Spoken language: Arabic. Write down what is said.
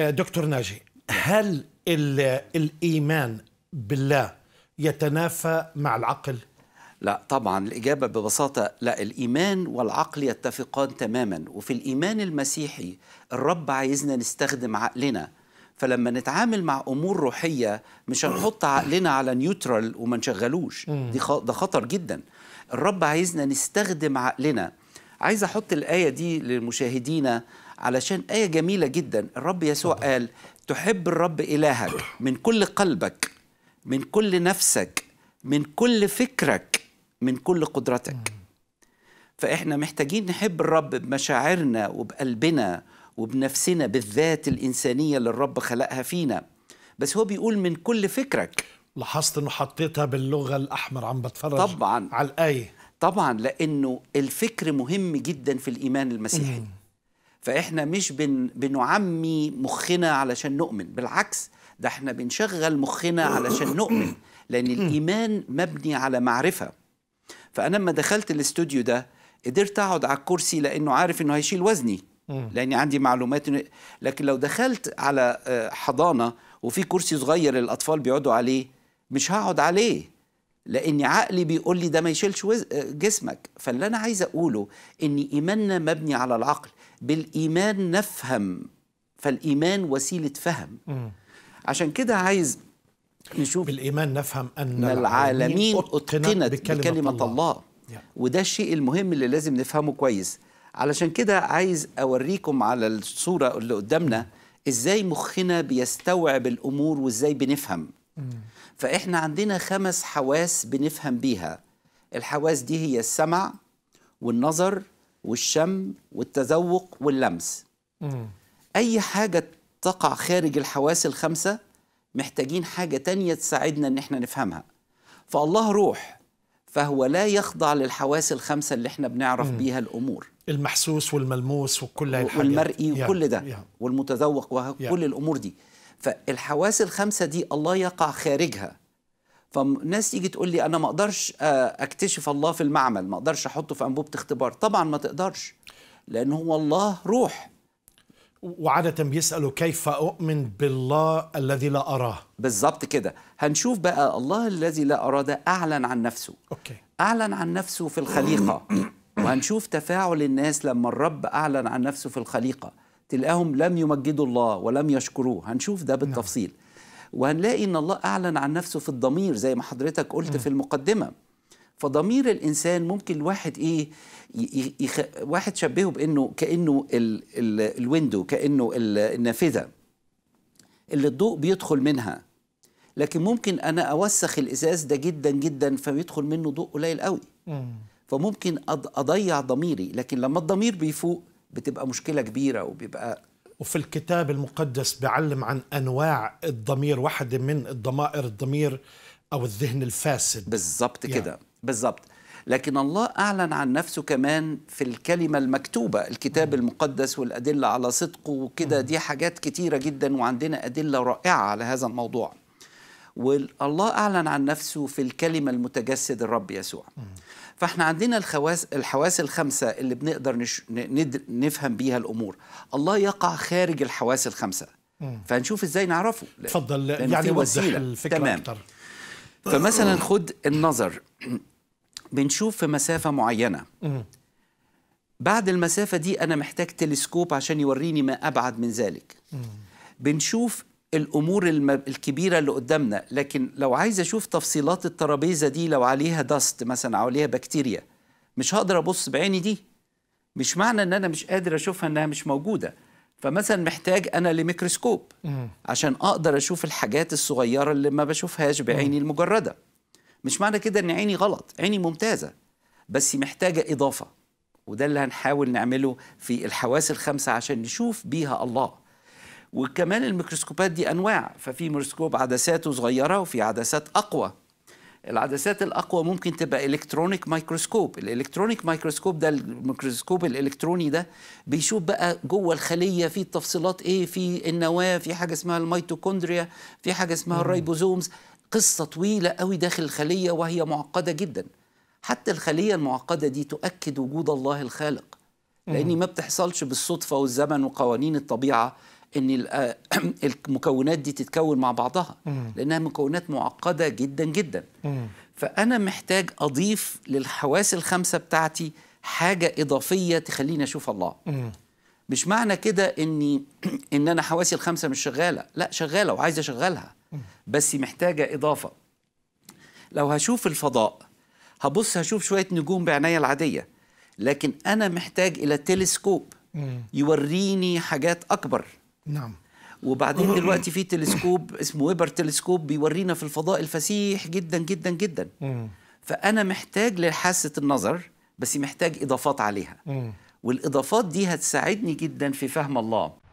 آه، دكتور ناجي هل الايمان بالله يتنافى مع العقل لا طبعا الإجابة ببساطة لا الإيمان والعقل يتفقان تماما وفي الإيمان المسيحي الرب عايزنا نستخدم عقلنا فلما نتعامل مع امور روحيه مش هنحط عقلنا على نيوترال وما نشغلوش دي ده خطر جدا الرب عايزنا نستخدم عقلنا عايز احط الايه دي لمشاهدينا علشان آية جميلة جدا الرب يسوع قال تحب الرب إلهك من كل قلبك من كل نفسك من كل فكرك من كل قدرتك فإحنا محتاجين نحب الرب بمشاعرنا وبقلبنا وبنفسنا بالذات الإنسانية اللي الرب خلقها فينا بس هو بيقول من كل فكرك لاحظت انه حطيتها باللغه الاحمر عم بتفرج طبعا على الايه طبعا لانه الفكر مهم جدا في الايمان المسيحي مم. فاحنا مش بن بنعمي مخنا علشان نؤمن بالعكس ده احنا بنشغل مخنا علشان نؤمن لان الايمان مبني على معرفه فانا لما دخلت الاستوديو ده قدرت اقعد على الكرسي لانه عارف انه هيشيل وزني لاني عندي معلومات لكن لو دخلت على آه، حضانه وفي كرسي صغير الاطفال بيقعدوا عليه مش هقعد عليه لان عقلي بيقول لي ده ما يشيلش آه، جسمك فاللي انا عايز اقوله ان ايماننا مبني على العقل بالإيمان نفهم فالإيمان وسيلة فهم عشان كده عايز نشوف بالإيمان نفهم أن العالمين أتقنت بكلمة, بكلمة الله, الله. وده الشيء المهم اللي لازم نفهمه كويس علشان كده عايز أوريكم على الصورة اللي قدامنا إزاي مخنا بيستوعب الأمور وإزاي بنفهم فإحنا عندنا خمس حواس بنفهم بيها الحواس دي هي السمع والنظر والشم والتذوق واللمس مم. أي حاجة تقع خارج الحواس الخمسة محتاجين حاجة تانية تساعدنا إن إحنا نفهمها فالله روح فهو لا يخضع للحواس الخمسة اللي إحنا بنعرف مم. بيها الأمور المحسوس والملموس وكل الحاجات والمرئي وكل ده والمتذوق وكل الأمور دي فالحواس الخمسة دي الله يقع خارجها فالناس تيجي تقول لي انا ما اقدرش آه، اكتشف الله في المعمل ما اقدرش احطه في انبوبه اختبار طبعا ما تقدرش لان هو الله روح وعادة بيسألوا كيف أؤمن بالله الذي لا أراه بالظبط كده هنشوف بقى الله الذي لا أراه ده أعلن عن نفسه أوكي. أعلن عن نفسه في الخليقة وهنشوف تفاعل الناس لما الرب أعلن عن نفسه في الخليقة تلقاهم لم يمجدوا الله ولم يشكروه هنشوف ده بالتفصيل نعم. وهنلاقي ان الله اعلن عن نفسه في الضمير زي ما حضرتك قلت في المقدمه فضمير الانسان ممكن الواحد ايه يخ... واحد شبهه بانه كانه ال... ال... الويندو كانه ال... النافذه اللي الضوء بيدخل منها لكن ممكن انا اوسخ الازاز ده جدا جدا فبيدخل منه ضوء قليل قوي فممكن أض... اضيع ضميري لكن لما الضمير بيفوق بتبقى مشكله كبيره وبيبقى وفي الكتاب المقدس بيعلم عن انواع الضمير واحده من الضمائر الضمير او الذهن الفاسد بالظبط يعني. كده بالظبط لكن الله اعلن عن نفسه كمان في الكلمه المكتوبه الكتاب م. Mm. المقدس والادله على صدقه وكده mm. دي حاجات كتيره جدا وعندنا ادله رائعه على هذا الموضوع والله أعلن عن نفسه في الكلمة المتجسد الرب يسوع فاحنا عندنا الخواس الحواس الخمسة اللي بنقدر نش... ند... نفهم بيها الأمور الله يقع خارج الحواس الخمسة فهنشوف ازاي نعرفه اتفضل يعني وسيلة الفكرة تمام أكتر. فمثلا خد النظر بنشوف في مسافة معينة بعد المسافة دي أنا محتاج تلسكوب عشان يوريني ما أبعد من ذلك بنشوف الامور الكبيره اللي قدامنا لكن لو عايز اشوف تفصيلات الترابيزه دي لو عليها دست مثلا او عليها بكتيريا مش هقدر ابص بعيني دي مش معنى ان انا مش قادر اشوفها انها مش موجوده فمثلا محتاج انا لميكروسكوب عشان اقدر اشوف الحاجات الصغيره اللي ما بشوفهاش بعيني المجرده مش معنى كده ان عيني غلط عيني ممتازه بس محتاجه اضافه وده اللي هنحاول نعمله في الحواس الخمسه عشان نشوف بيها الله وكمان الميكروسكوبات دي انواع ففي ميكروسكوب عدساته صغيره وفي عدسات اقوى العدسات الاقوى ممكن تبقى الكترونيك مايكروسكوب الالكترونيك مايكروسكوب ده الميكروسكوب الالكتروني ده بيشوف بقى جوه الخليه في التفصيلات ايه في النواه في حاجه اسمها الميتوكوندريا في حاجه اسمها الريبوزومز قصه طويله قوي داخل الخليه وهي معقده جدا حتى الخليه المعقده دي تؤكد وجود الله الخالق لان ما بتحصلش بالصدفه والزمن وقوانين الطبيعه ان آه، المكونات دي تتكون مع بعضها لانها مكونات معقده جدا جدا فانا محتاج اضيف للحواس الخمسه بتاعتي حاجه اضافيه تخليني اشوف الله مش معنى كده اني ان انا حواسي الخمسه مش شغاله لا شغاله وعايز اشغلها بس محتاجه اضافه لو هشوف الفضاء هبص هشوف شويه نجوم بعناية العاديه لكن انا محتاج الى تلسكوب يوريني حاجات اكبر نعم وبعدين دلوقتي في تلسكوب اسمه ويبر تلسكوب بيورينا في الفضاء الفسيح جدا جدا جدا فانا محتاج لحاسه النظر بس محتاج اضافات عليها والاضافات دي هتساعدني جدا في فهم الله